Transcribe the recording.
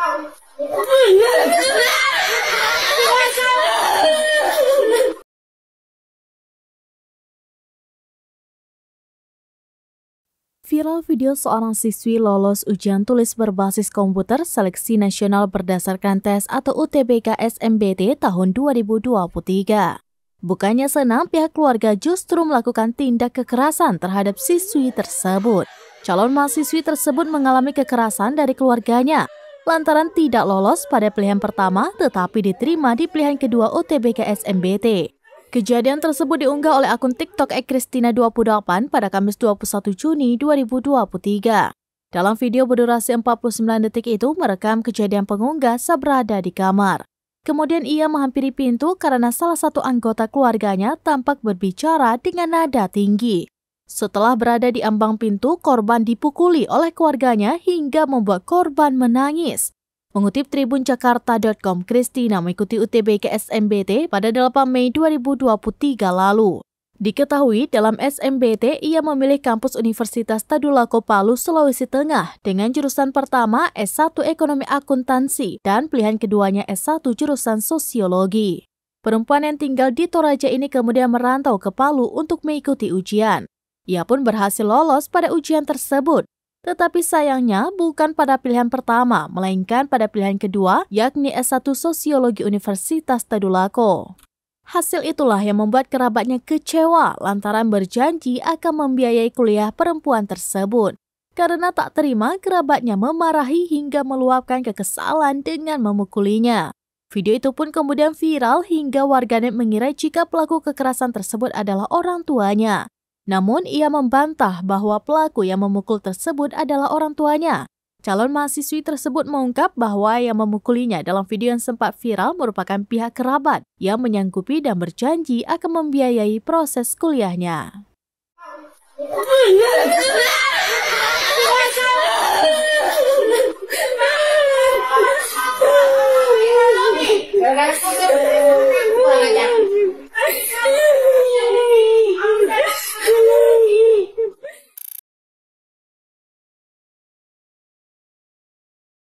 Viral video seorang siswi lolos ujian tulis berbasis komputer seleksi nasional berdasarkan tes atau UTBK SMBT tahun 2023. Bukannya senang, pihak keluarga justru melakukan tindak kekerasan terhadap siswi tersebut. Calon mahasiswi tersebut mengalami kekerasan dari keluarganya lantaran tidak lolos pada pilihan pertama tetapi diterima di pilihan kedua UTBK SMBT. Kejadian tersebut diunggah oleh akun TikTok ekristina28 pada Kamis 21 Juni 2023. Dalam video berdurasi 49 detik itu merekam kejadian pengunggah saat berada di kamar. Kemudian ia menghampiri pintu karena salah satu anggota keluarganya tampak berbicara dengan nada tinggi. Setelah berada di ambang pintu, korban dipukuli oleh keluarganya hingga membuat korban menangis. Mengutip Tribun Jakarta.com, Kristina mengikuti UTBK SMBT pada 8 Mei 2023 lalu. Diketahui dalam SMBT ia memilih kampus Universitas Tadulako Palu, Sulawesi Tengah dengan jurusan pertama S1 Ekonomi Akuntansi dan pilihan keduanya S1 jurusan Sosiologi. Perempuan yang tinggal di Toraja ini kemudian merantau ke Palu untuk mengikuti ujian. Ia pun berhasil lolos pada ujian tersebut. Tetapi sayangnya bukan pada pilihan pertama, melainkan pada pilihan kedua, yakni S1 Sosiologi Universitas Tadulako. Hasil itulah yang membuat kerabatnya kecewa lantaran berjanji akan membiayai kuliah perempuan tersebut. Karena tak terima, kerabatnya memarahi hingga meluapkan kekesalan dengan memukulinya. Video itu pun kemudian viral hingga warganet mengira jika pelaku kekerasan tersebut adalah orang tuanya. Namun ia membantah bahwa pelaku yang memukul tersebut adalah orang tuanya. Calon mahasiswi tersebut mengungkap bahwa yang memukulinya dalam video yang sempat viral merupakan pihak kerabat yang menyanggupi dan berjanji akan membiayai proses kuliahnya.